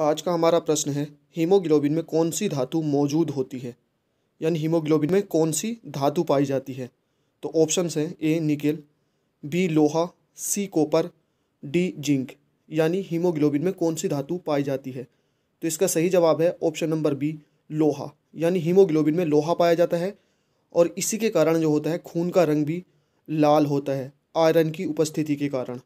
आज का हमारा प्रश्न है हीमोग्लोबिन में कौन सी धातु मौजूद होती है यानी हीमोग्लोबिन में कौन सी धातु पाई जाती है तो ऑप्शंस हैं ए निकेल बी लोहा सी कॉपर डी जिंक यानी हीमोग्लोबिन में कौन सी धातु पाई जाती है तो इसका सही जवाब है ऑप्शन नंबर बी लोहा यानी हीमोग्लोबिन में लोहा पाया जाता है और इसी के कारण जो होता है खून का रंग भी लाल होता है आयरन की उपस्थिति के कारण